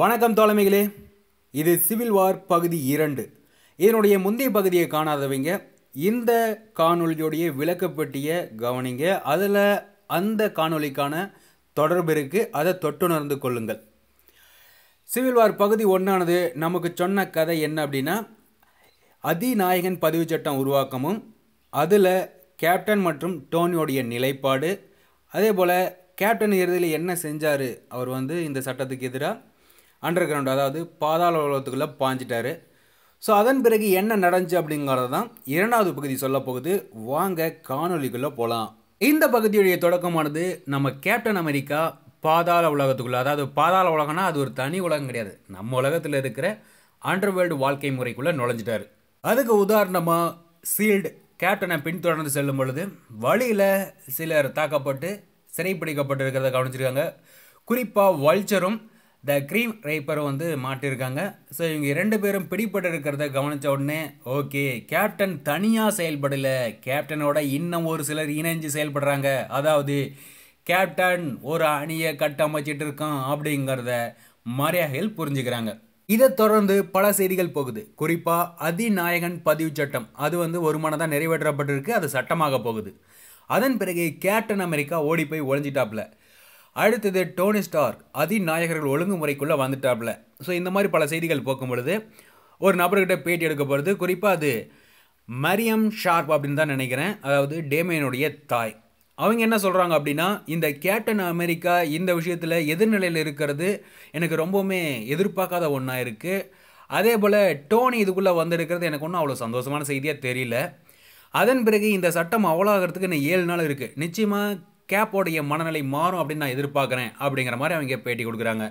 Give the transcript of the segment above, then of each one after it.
வணக்கம் தோழமைகளே இது civil war பகுதி இரண்டு இதனுடைய முந்தைய பகுதியை காணாதவங்க இந்த காணொலியோடைய விளக்கப்பட்டியை கவனிங்க அதில் அந்த காணொலிக்கான தொடர்பு இருக்குது அதை தொட்டுணர்ந்து கொள்ளுங்கள் சிவில் வார் பகுதி ஒன்றானது நமக்கு சொன்ன கதை என்ன அப்படின்னா அதிநாயகன் பதிவு சட்டம் உருவாக்கமும் அதில் கேப்டன் மற்றும் டோனியோடைய நிலைப்பாடு அதே போல் கேப்டன் இறுதியில் என்ன செஞ்சார் அவர் வந்து இந்த சட்டத்துக்கு எதிராக அண்டர் கிரவுண்ட் அதாவது பாதாள உலகத்துக்குள்ளே பாஞ்சிட்டார் ஸோ அதன் பிறகு என்ன நடந்துச்சு அப்படிங்கிறது தான் இரண்டாவது பகுதி சொல்ல போகுது வாங்க காணொலிக்குள்ளே போகலாம் இந்த பகுதியுடைய தொடக்கமானது நம்ம கேப்டன் அமெரிக்கா பாதாள உலகத்துக்குள்ளே அதாவது பாதாள உலகம்னா அது ஒரு தனி உலகம் கிடையாது நம்ம உலகத்தில் இருக்கிற அண்டர்வேர்ல்டு வாழ்க்கை முறைக்குள்ளே நுழைஞ்சிட்டார் அதுக்கு உதாரணமாக சீல்டு கேப்டனை பின்தொடர்ந்து செல்லும் பொழுது வழியில் சிலர் தாக்கப்பட்டு சிறைப்பிடிக்கப்பட்டு இருக்கிறத கவனிச்சிருக்காங்க குறிப்பாக வல்ச்சரும் த க்ரீம் ரைப்பரை வந்து மாட்டியிருக்காங்க ஸோ இவங்க ரெண்டு பேரும் பிடிபட்டு இருக்கிறத கவனித்த உடனே ஓகே கேப்டன் தனியாக செயல்படலை கேப்டனோட இன்னும் ஒரு சிலர் இணைஞ்சு செயல்படுறாங்க அதாவது கேப்டன் ஒரு அணியை கட்டமைச்சிட்டு இருக்கான் அப்படிங்கிறத மரியாதையில் புரிஞ்சுக்கிறாங்க இதை தொடர்ந்து பல செய்திகள் போகுது குறிப்பாக அதிநாயகன் பதிவு சட்டம் அது வந்து ஒரு மனதாக நிறைவேற்றப்பட்டிருக்கு அது சட்டமாக போகுது அதன் பிறகு கேப்டன் அமெரிக்கா ஓடி போய் ஒழிஞ்சிட்டாப்ல அடுத்தது டோனி ஸ்டார்க் அதிநாயகர்கள் ஒழுங்குமுறைக்குள்ளே வந்துட்டாப்புல ஸோ இந்த மாதிரி பல செய்திகள் போக்கும் பொழுது ஒரு நபர்கிட்ட பேட்டி எடுக்க போகிறது குறிப்பாக அது மரியம் ஷார்ப் அப்படின்னு தான் நினைக்கிறேன் அதாவது டேமேனுடைய தாய் அவங்க என்ன சொல்கிறாங்க அப்படின்னா இந்த கேப்டன் அமெரிக்கா இந்த விஷயத்தில் எதிர்நிலையில் இருக்கிறது எனக்கு ரொம்பவுமே எதிர்பார்க்காத ஒன்றா இருக்குது அதே போல் டோனி இதுக்குள்ளே வந்திருக்கிறது எனக்கு ஒன்றும் அவ்வளோ சந்தோஷமான செய்தியாக தெரியல அதன் பிறகு இந்த சட்டம் அவ்வளோ ஆகிறதுக்கு இன்னும் ஏழு நாள் இருக்குது நிச்சயமாக கேப்போடைய மனநிலை மாறும் அப்படின்னு நான் எதிர்பார்க்குறேன் அப்படிங்கிற மாதிரி அவங்க பேட்டி கொடுக்குறாங்க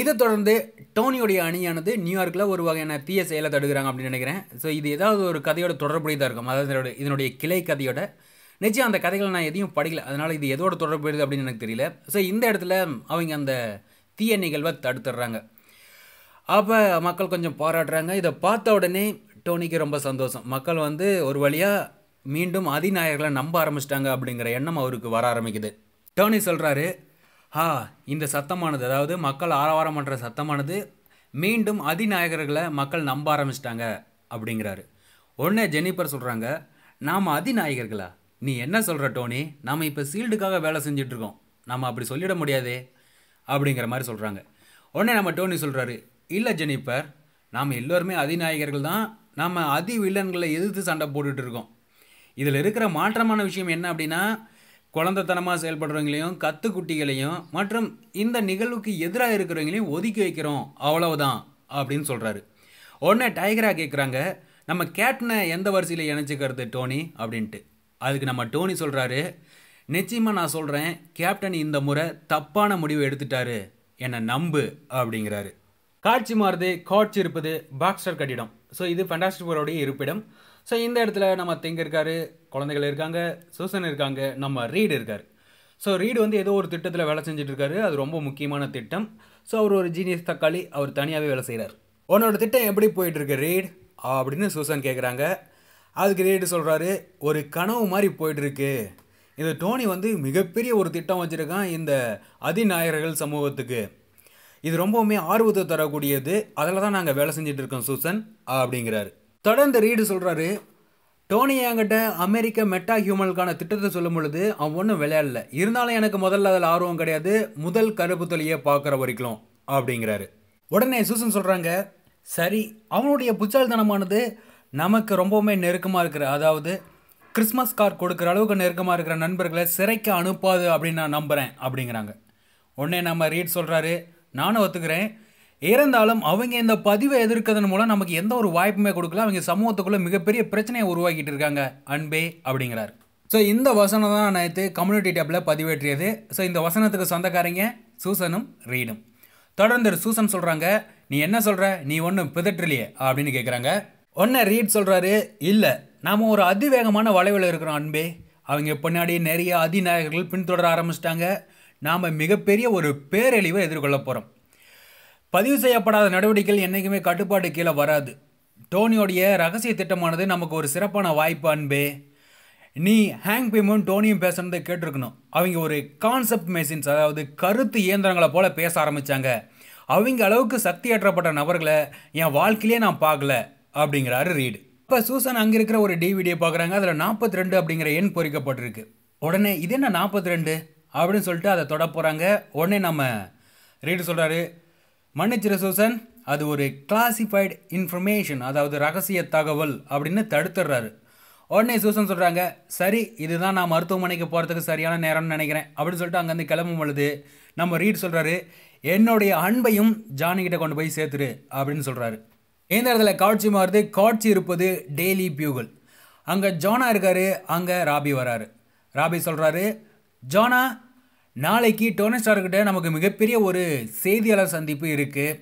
இதை தொடர்ந்து டோனியோடைய அணியானது நியூயார்க்கில் ஒரு வகையான தீய செயலை தடுக்கிறாங்க அப்படின்னு நினைக்கிறேன் ஸோ இது ஏதாவது ஒரு கதையோட தொடர்புடையதாக இருக்கும் அதாவது இதனுடைய இதனுடைய கிளை கதையோட நிச்சயம் அந்த கதைகளை நான் எதையும் படிக்கல அதனால் இது எதோட தொடர்புடையது அப்படின்னு எனக்கு தெரியல ஸோ இந்த இடத்துல அவங்க அந்த தீய நிகழ்வை தடுத்துடுறாங்க அப்போ மக்கள் கொஞ்சம் பாராட்டுறாங்க இதை பார்த்த உடனே டோனிக்கு ரொம்ப சந்தோஷம் மக்கள் வந்து ஒரு வழியாக மீண்டும் அதிநாயகர்களை நம்ப ஆரம்பிச்சிட்டாங்க அப்படிங்கிற எண்ணம் அவருக்கு வர ஆரம்பிக்குது டோனி சொல்கிறாரு ஆ இந்த சத்தமானது அதாவது மக்கள் ஆரவாரம் பண்ணுற சத்தமானது மீண்டும் அதிநாயகர்களை மக்கள் நம்ப ஆரம்பிச்சிட்டாங்க அப்படிங்கிறாரு உடனே ஜெனிஃபர் சொல்கிறாங்க நாம் அதிநாயகர்களா நீ என்ன சொல்கிற டோனி நாம் இப்போ சீல்டுக்காக வேலை செஞ்சிட்ருக்கோம் நம்ம அப்படி சொல்லிட முடியாதே அப்படிங்கிற மாதிரி சொல்கிறாங்க உடனே நம்ம டோனி சொல்கிறாரு இல்லை ஜெனிஃபர் நாம் எல்லோருமே அதிநாயகர்கள் தான் நாம் அதி வில்லன்களை எதிர்த்து சண்டை போட்டுட்ருக்கோம் இதில் இருக்கிற மாற்றமான விஷயம் என்ன அப்படின்னா குழந்தைத்தனமாக செயல்படுறவங்களையும் கத்துக்குட்டிகளையும் மற்றும் இந்த நிகழ்வுக்கு எதிராக இருக்கிறவங்களையும் ஒதுக்கி வைக்கிறோம் அவ்வளவுதான் அப்படின்னு சொல்கிறாரு உடனே டைகராக கேட்குறாங்க நம்ம கேட்னை எந்த வரிசையில் இணைச்சிக்கிறது டோனி அப்படின்ட்டு அதுக்கு நம்ம டோனி சொல்கிறாரு நிச்சயமாக நான் சொல்கிறேன் கேப்டன் இந்த முறை தப்பான முடிவு எடுத்துட்டாரு என்னை நம்பு அப்படிங்கிறாரு காட்சி மாறுது காட்சி இருப்பது பாக்ஸ்டர் கட்டிடம் ஸோ இது ஃபண்டாஸ்டிக் இருப்பிடம் ஸோ இந்த இடத்துல நம்ம திங்க் இருக்கார் குழந்தைகள் இருக்காங்க சூசன் இருக்காங்க நம்ம ரீடு இருக்கார் ஸோ ரீடு வந்து ஏதோ ஒரு திட்டத்தில் வேலை செஞ்சுட்டு இருக்காரு அது ரொம்ப முக்கியமான திட்டம் ஸோ அவர் ஒரு ஜீனியஸ் தக்காளி அவர் தனியாகவே வேலை செய்கிறார் உன்னோட திட்டம் எப்படி போயிட்டுருக்கு ரீட் அப்படின்னு சூசன் கேட்குறாங்க அதுக்கு ரீடு சொல்கிறாரு ஒரு கனவு மாதிரி போயிட்டுருக்கு இந்த டோனி வந்து மிகப்பெரிய ஒரு திட்டம் வச்சுருக்கான் இந்த அதிநாயகர்கள் சமூகத்துக்கு இது ரொம்பவுமே ஆர்வத்தை தரக்கூடியது அதில் தான் நாங்கள் வேலை செஞ்சிட்ருக்கோம் சூசன் அப்படிங்கிறாரு தொடர்ந்து ரீடு சொல்கிறாரு டோனி என்கிட்ட அமெரிக்க மெட்டா ஹியூமனுக்கான திட்டத்தை சொல்லும் பொழுது அவன் ஒன்றும் விளையாடல இருந்தாலும் எனக்கு முதல்ல அதில் ஆர்வம் கிடையாது முதல் கருப்பு தொலியை பார்க்குற வரைக்கும் அப்படிங்கிறாரு உடனே சூசன் சொல்கிறாங்க சரி அவனுடைய புச்சால்தனமானது நமக்கு ரொம்பவுமே நெருக்கமாக இருக்கிற அதாவது கிறிஸ்மஸ் கார் கொடுக்குற அளவுக்கு நெருக்கமாக இருக்கிற நண்பர்களை சிறைக்கு அனுப்பாது அப்படின்னு நான் நம்புகிறேன் அப்படிங்கிறாங்க உடனே நம்ம ரீட் சொல்கிறாரு நானும் ஒத்துக்கிறேன் இருந்தாலும் அவங்க இந்த பதிவை எதிர்க்கிறதன் மூலம் நமக்கு எந்த ஒரு வாய்ப்புமே கொடுக்கல அவங்க சமூகத்துக்குள்ளே மிகப்பெரிய பிரச்சனையை உருவாக்கிட்டு இருக்காங்க அன்பே அப்படிங்கிறார் ஸோ இந்த வசனம் தான் நேற்று கம்யூனிட்டி டேப்பில் பதிவேற்றியது ஸோ இந்த வசனத்துக்கு சொந்தக்காரங்க சூசனும் ரீடும் தொடர்ந்து சூசன் சொல்கிறாங்க நீ என்ன சொல்கிற நீ ஒன்றும் பிதற்றலையே அப்படின்னு கேட்குறாங்க ஒன்று ரீட் சொல்கிறாரு இல்லை நாம் ஒரு அதிவேகமான வளைவில் இருக்கிறோம் அன்பே அவங்க பின்னாடி நிறைய அதிநாயகர்கள் பின்தொடர ஆரம்பிச்சிட்டாங்க நாம் மிகப்பெரிய ஒரு பேரழிவை எதிர்கொள்ள போகிறோம் பதிவு செய்யப்படாத நடவடிக்கைகள் என்றைக்குமே கட்டுப்பாடு கீழே வராது டோனியோடைய ரகசிய திட்டமானது நமக்கு ஒரு சிறப்பான வாய்ப்பு அன்பே நீ ஹேங் பிமும் டோனியும் பேசுனதை கேட்டிருக்கணும் அவங்க ஒரு கான்செப்ட் மெஷின்ஸ் அதாவது கருத்து இயந்திரங்களை போல் பேச ஆரம்பித்தாங்க அவங்க அளவுக்கு சக்தி ஏற்றப்பட்ட நபர்களை என் வாழ்க்கையிலே நான் பார்க்கல அப்படிங்கிறாரு ரீடு இப்போ சூசன் அங்கே இருக்கிற ஒரு டிவிடியை பார்க்குறாங்க அதில் நாற்பத்தி ரெண்டு அப்படிங்கிற எண் பொறிக்கப்பட்டிருக்கு உடனே இது என்ன நாற்பத்தி ரெண்டு அப்படின்னு சொல்லிட்டு அதை தொட போகிறாங்க உடனே நம்ம ரீடு சொல்கிறாரு மன்னிச்சிரு சூசன் அது ஒரு கிளாசிஃபைடு இன்ஃபர்மேஷன் அதாவது ரகசிய தகவல் அப்படின்னு தடுத்துடுறாரு உடனே சூசன் சொல்கிறாங்க சரி இதுதான் நான் மருத்துவமனைக்கு போகிறதுக்கு சரியான நேரம்னு நினைக்கிறேன் அப்படின்னு சொல்லிட்டு அங்கேருந்து கிளம்பும் பொழுது நம்ம ரீட் சொல்கிறாரு என்னுடைய அன்பையும் ஜானிக்கிட்ட கொண்டு போய் சேர்த்துரு அப்படின்னு சொல்கிறாரு இந்த இடத்துல காட்சி மாறுது காட்சி இருப்பது டெய்லி பியூகல் அங்கே ஜோனா இருக்கார் அங்கே ராபி வராரு ராபி சொல்கிறாரு ஜோனா நாளைக்கு டோனி ஸ்டார்கிட்ட நமக்கு மிகப்பெரிய ஒரு செய்தியாளர் சந்திப்பு இருக்குது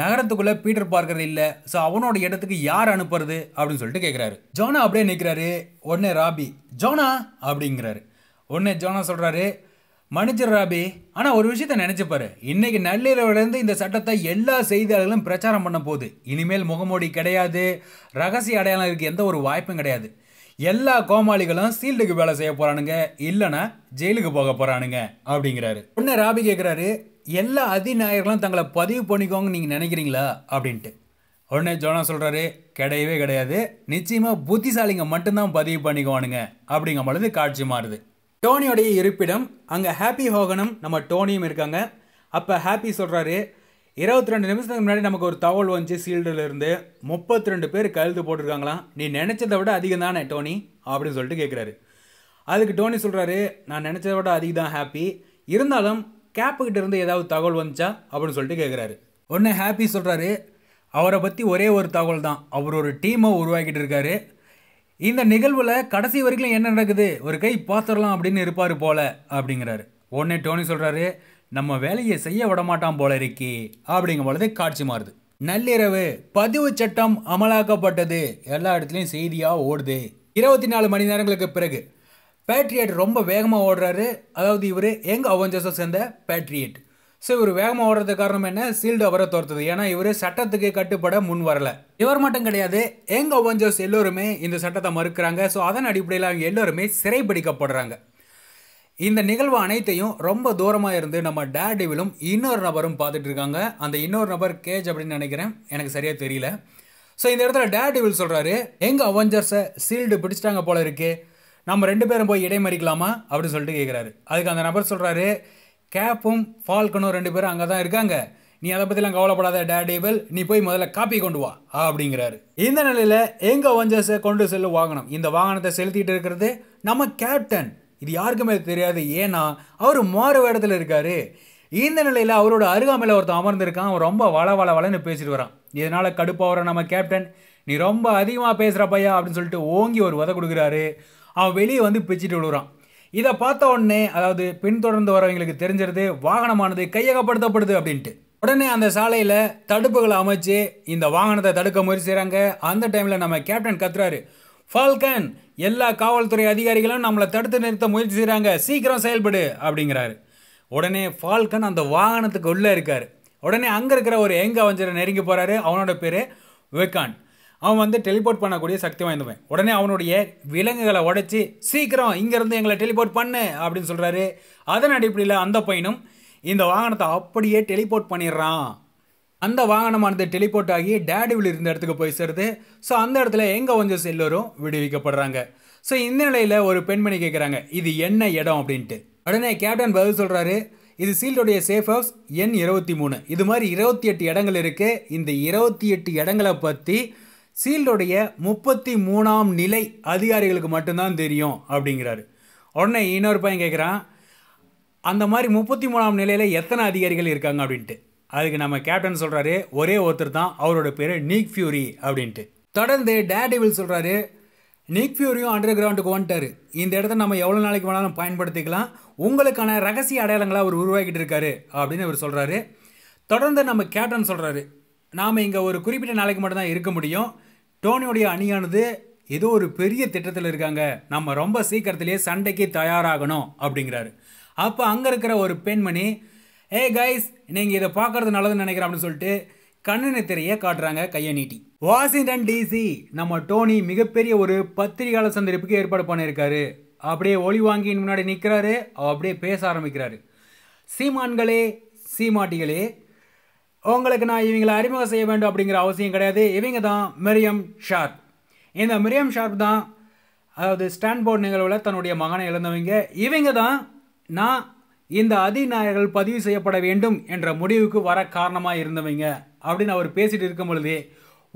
நகரத்துக்குள்ளே பீட்டர் பார்க்கறது இல்லை ஸோ அவனோட இடத்துக்கு யார் அனுப்புறது அப்படின்னு சொல்லிட்டு கேட்குறாரு ஜோனா அப்படியே நிற்கிறாரு ஒன்னே ராபி ஜோனா அப்படிங்கிறாரு ஒன்னே ஜோனா சொல்கிறாரு மன்னிச்சர் ராபி ஆனால் ஒரு விஷயத்த நினச்சிப்பாரு இன்றைக்கி நள்ளிரவுலேருந்து இந்த சட்டத்தை எல்லா செய்தியாளர்களும் பிரச்சாரம் பண்ண போகுது இனிமேல் முகமூடி கிடையாது ரகசிய அடையாளம் இருக்குது எந்த ஒரு வாய்ப்பும் கிடையாது எல்லா கோமாளிகளும் சீல்டுக்கு வேலை செய்ய போகிறானுங்க இல்லைன்னா ஜெயிலுக்கு போக போகிறானுங்க அப்படிங்கிறாரு உன்ன ராபி கேட்குறாரு எல்லா அதிநாயகர்களும் தங்களை பதிவு பண்ணிக்கோங்க நீங்கள் நினைக்கிறீங்களா அப்படின்ட்டு உடனே ஜோனா சொல்கிறாரு கிடையவே கிடையாது நிச்சயமாக புத்திசாலிங்க மட்டும்தான் பதிவு பண்ணிக்குவானுங்க அப்படிங்கும் பொழுது காட்சி மாறுது டோனியோடைய இருப்பிடம் அங்கே ஹாப்பி ஹோகனும் நம்ம டோனியும் இருக்காங்க அப்போ ஹாப்பி சொல்கிறாரு இருபத்தி ரெண்டு நிமிஷத்துக்கு முன்னாடி நமக்கு ஒரு தகவல் வந்துச்சு சீல்டில் இருந்து முப்பத்தி ரெண்டு பேர் கழுத்து போட்டிருக்காங்களாம் நீ நினைச்சதை விட அதிகம் தானே டோனி அப்படின்னு சொல்லிட்டு கேட்குறாரு அதுக்கு டோனி சொல்கிறாரு நான் நினைச்சதை விட அதிகம் தான் ஹாப்பி இருந்தாலும் கேப்புக்கிட்ட இருந்து ஏதாவது தகவல் வந்துச்சா அப்படின்னு சொல்லிட்டு கேட்குறாரு ஒன்று ஹாப்பி சொல்கிறாரு அவரை பற்றி ஒரே ஒரு தகவல் தான் அவர் ஒரு டீமை உருவாக்கிட்டு இருக்காரு இந்த நிகழ்வில் கடைசி வரைக்கும் என்ன நடக்குது ஒரு கை பார்த்துடலாம் அப்படின்னு இருப்பார் போல அப்படிங்கிறாரு உடனே டோனி சொல்கிறாரு நம்ம வேலையை செய்ய விடமாட்டான் போல இருக்கே அப்படிங்கும் பொழுது காட்சி மாறுது நள்ளிரவு பதிவு சட்டம் அமலாக்கப்பட்டது எல்லா இடத்துலையும் செய்தியாக ஓடுது இருபத்தி நாலு மணி நேரங்களுக்கு பிறகு பேட்ரியட் ரொம்ப வேகமாக ஓடுறாரு அதாவது இவர் எங் அவஞ்சஸை சேர்ந்த பேட்ரியட் ஸோ இவர் வேகமாக ஓடுறது காரணம் என்ன சீல்டு அவரை தோர்த்தது ஏன்னா இவர் சட்டத்துக்கு கட்டுப்பட முன் வரல இவர் மட்டும் கிடையாது எங் அவஞ்சர்ஸ் எல்லோருமே இந்த சட்டத்தை மறுக்கிறாங்க ஸோ அதன் அடிப்படையில் அவங்க எல்லோருமே சிறைப்பிடிக்கப்படுறாங்க இந்த நிகழ்வு அனைத்தையும் ரொம்ப தூரமாக இருந்து நம்ம டேடிவிலும் இன்னொரு நபரும் பார்த்துட்டு இருக்காங்க அந்த இன்னொரு நபர் கேஜ் அப்படின்னு நினைக்கிறேன் எனக்கு சரியாக தெரியல ஸோ இந்த இடத்துல டேடிவில் சொல்கிறாரு எங்கள் அவஞ்சர்ஸை சீல்டு பிடிச்சிட்டாங்க போல இருக்கு நம்ம ரெண்டு பேரும் போய் இடைமறிக்கலாமா அப்படின்னு சொல்லிட்டு கேட்குறாரு அதுக்கு அந்த நபர் சொல்கிறாரு கேப்பும் ஃபால்கனும் ரெண்டு பேரும் அங்கே தான் இருக்காங்க நீ அதை பற்றிலாம் கவலைப்படாத டேடிவல் நீ போய் முதல்ல காப்பி கொண்டு வா அப்படிங்கிறாரு இந்த நிலையில் எங்கள் அவஞ்சர்ஸை கொண்டு செல்லும் வாகனம் இந்த வாகனத்தை செலுத்திட்டு இருக்கிறது நம்ம கேப்டன் இது யாருக்குமே தெரியாது ஏன்னா அவர் மாறு வேடத்தில் இருக்கார் இந்த நிலையில் அவரோட அருகாமையில் ஒருத்தன் அமர்ந்திருக்கான் அவன் ரொம்ப வள வள வளன்னு பேசிட்டு வரான் இதனால் கடுப்பாகிற நம்ம கேப்டன் நீ ரொம்ப அதிகமாக பேசுகிற பையா அப்படின்னு சொல்லிட்டு ஓங்கி ஒரு உத கொடுக்குறாரு அவன் வெளியே வந்து பிச்சுட்டு விழுறான் இதை பார்த்த உடனே அதாவது பின்தொடர்ந்து வரவங்களுக்கு தெரிஞ்சிருது வாகனமானது கையகப்படுத்தப்படுது அப்படின்ட்டு உடனே அந்த சாலையில் தடுப்புகளை அமைச்சு இந்த வாகனத்தை தடுக்க முயற்சி செய்கிறாங்க அந்த டைமில் நம்ம கேப்டன் கத்துறாரு ஃபால்கன் எல்லா காவல்துறை அதிகாரிகளும் நம்மளை தடுத்து நிறுத்த முயற்சி செய்கிறாங்க சீக்கிரம் செயல்படு அப்படிங்கிறாரு உடனே ஃபால்கன் அந்த வாகனத்துக்கு உள்ளே இருக்கார் உடனே அங்கே இருக்கிற ஒரு எங்க அவஞ்சரை நெருங்கி போகிறாரு அவனோட பேர் வெக்கான் அவன் வந்து டெலிபோர்ட் பண்ணக்கூடிய சக்தி வாய்ந்தவன் உடனே அவனுடைய விலங்குகளை உடைச்சி சீக்கிரம் இங்கேருந்து எங்களை டெலிபோர்ட் பண்ணு அப்படின்னு சொல்கிறாரு அதன் அடிப்படையில் அந்த பையனும் இந்த வாகனத்தை அப்படியே டெலிபோர்ட் பண்ணிடுறான் அந்த வாகனமானது டெலிபோர்ட் ஆகி டேடிவில் இருந்த இடத்துக்கு போய் சேருது ஸோ அந்த இடத்துல எங்கே கொஞ்சம் செல்லோரும் விடுவிக்கப்படுறாங்க ஸோ இந்த நிலையில் ஒரு பெண்மணி கேட்குறாங்க இது என்ன இடம் அப்படின்ட்டு உடனே கேப்டன் பதில் சொல்கிறாரு இது சீல்டோடைய சேஃப் ஹவுஸ் எண் இருபத்தி மூணு இது மாதிரி இருபத்தி எட்டு இடங்கள் இருக்குது இந்த இருபத்தி எட்டு இடங்களை பற்றி சீல்டோடைய முப்பத்தி மூணாம் நிலை அதிகாரிகளுக்கு மட்டும்தான் தெரியும் அப்படிங்கிறாரு உடனே இன்னொரு பையன் கேட்குறான் அந்த மாதிரி முப்பத்தி மூணாம் நிலையில் எத்தனை அதிகாரிகள் இருக்காங்க அப்படின்ட்டு அதுக்கு நம்ம கேப்டன் சொல்கிறாரு ஒரே ஒருத்தர் தான் அவரோட பேர் நீக் ஃபியூரி அப்படின்ட்டு தொடர்ந்து டேடிவில் சொல்கிறாரு நீக் ஃபியூரியும் அண்டர் கிரவுண்டுக்கு வந்துட்டாரு இந்த இடத்த நம்ம எவ்வளோ நாளைக்கு வேணாலும் பயன்படுத்திக்கலாம் உங்களுக்கான ரகசிய அடையாளங்களை அவர் உருவாக்கிட்டு இருக்காரு அப்படின்னு அவர் சொல்கிறாரு தொடர்ந்து நம்ம கேப்டன் சொல்கிறாரு நாம் இங்கே ஒரு குறிப்பிட்ட நாளைக்கு மட்டும்தான் இருக்க முடியும் டோனியோடைய அணியானது ஏதோ ஒரு பெரிய திட்டத்தில் இருக்காங்க நம்ம ரொம்ப சீக்கிரத்திலேயே சண்டைக்கு தயாராகணும் அப்படிங்கிறாரு அப்போ அங்கே இருக்கிற ஒரு பெண்மணி ஏ கைஸ் நீங்கள் இதை பார்க்கறது நல்லதுன்னு நினைக்கிறேன் அப்படின்னு சொல்லிட்டு கண்ணனை திரையை காட்டுறாங்க கையை நீட்டி வாஷிங்டன் டிசி நம்ம டோனி மிகப்பெரிய ஒரு பத்திரிகையாளர் சந்திப்புக்கு ஏற்பாடு பண்ணியிருக்காரு அப்படியே ஒளி வாங்கியின் முன்னாடி நிற்கிறாரு அப்படியே பேச ஆரம்பிக்கிறாரு சீமான்களே சீமாட்டிகளே உங்களுக்கு நான் இவங்களை அறிமுகம் செய்ய வேண்டும் அப்படிங்கிற அவசியம் கிடையாது இவங்க தான் மிரியம் ஷார்ப் இந்த மிரியம் ஷார்ப் தான் அதாவது ஸ்டான்போர்ட் நிகழ்வில் தன்னுடைய மகனை இழந்தவங்க இவங்க தான் நான் இந்த அதிநாயகர்கள் பதிவு செய்யப்பட வேண்டும் என்ற முடிவுக்கு வர காரணமாக இருந்தவங்க அப்படின்னு அவர் பேசிட்டு இருக்கும் பொழுதே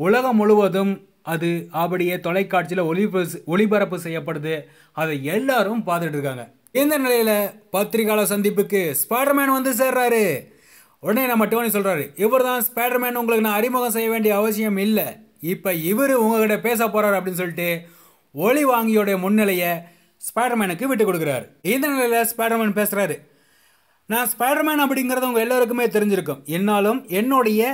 உலகம் முழுவதும் அது அப்படியே தொலைக்காட்சியில் ஒளிபரப்பு ஒளிபரப்பு செய்யப்படுது அதை எல்லாரும் பார்த்துட்டு இருக்காங்க இந்த நிலையில் பத்திரிகையாளர் சந்திப்புக்கு ஸ்பைடர்மேன் வந்து சேர்றாரு உடனே நம்ம டோனி சொல்கிறாரு இவர் தான் ஸ்பைடர்மேன் உங்களுக்கு நான் அறிமுகம் செய்ய வேண்டிய அவசியம் இல்லை இப்போ இவர் உங்ககிட்ட பேச போகிறார் அப்படின்னு சொல்லிட்டு ஒளி வாங்கியோடைய முன்னிலையை ஸ்பைடர்மேனுக்கு விட்டு கொடுக்குறாரு இந்த நிலையில் ஸ்பைடர்மேன் பேசுகிறாரு நான் ஸ்பைடர்மேன் அப்படிங்கிறது உங்கள் எல்லோருக்குமே தெரிஞ்சிருக்கும் என்னாலும் என்னுடைய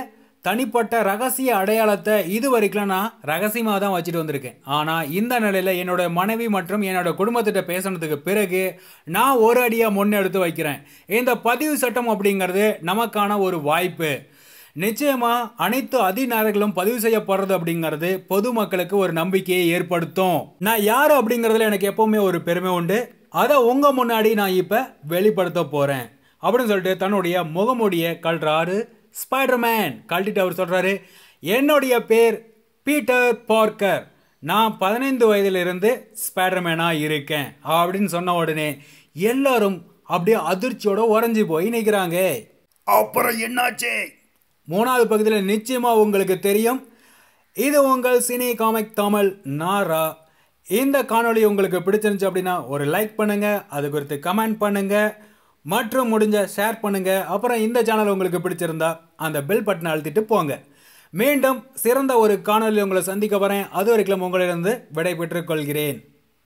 தனிப்பட்ட ரகசிய அடையாளத்தை இது வரைக்கும் நான் ரகசியமாக தான் வச்சுட்டு வந்திருக்கேன் ஆனால் இந்த நிலையில் என்னோடய மனைவி மற்றும் என்னோடய குடும்பத்திட்ட பேசினதுக்கு பிறகு நான் ஒரு அடியாக முன்னெடுத்து வைக்கிறேன் இந்த பதிவு சட்டம் அப்படிங்கிறது நமக்கான ஒரு வாய்ப்பு நிச்சயமாக அனைத்து அதிநாயகர்களும் பதிவு செய்யப்படுறது அப்படிங்கிறது பொதுமக்களுக்கு ஒரு நம்பிக்கையை ஏற்படுத்தும் நான் யார் அப்படிங்கிறதுல எனக்கு எப்போவுமே ஒரு பெருமை உண்டு அதை உங்கள் முன்னாடி நான் இப்போ வெளிப்படுத்த போகிறேன் அப்படின்னு சொல்லிட்டு தன்னுடைய முகமூடியை கழறாரு ஸ்பைடர்மேன் கழட்டிட்டு அவர் சொல்கிறாரு என்னுடைய பேர் பீட்டர் பார்க்கர் நான் பதினைந்து வயதிலிருந்து ஸ்பைடர்மேனாக இருக்கேன் அப்படின்னு சொன்ன உடனே எல்லாரும் அப்படியே அதிர்ச்சியோட உறைஞ்சி போய் நிற்கிறாங்க அப்புறம் என்னாச்சு மூணாவது பகுதியில் நிச்சயமாக உங்களுக்கு தெரியும் இது உங்கள் சினி காமிக் தமிழ் நாரா இந்த காணொளி உங்களுக்கு பிடிச்சிருந்துச்சு அப்படின்னா ஒரு லைக் பண்ணுங்கள் அது குறித்து கமெண்ட் பண்ணுங்கள் மற்றும் முடிஞ்ச ஷேர் பண்ணுங்கள் அப்புறம் இந்த சேனல் உங்களுக்கு பிடிச்சிருந்தா அந்த பெல் பட்டனை அழுத்திட்டு போங்க மீண்டும் சிறந்த ஒரு காணொலி உங்களை சந்திக்க வரேன் அது வரைக்கும் உங்களிடம் விடை கொள்கிறேன்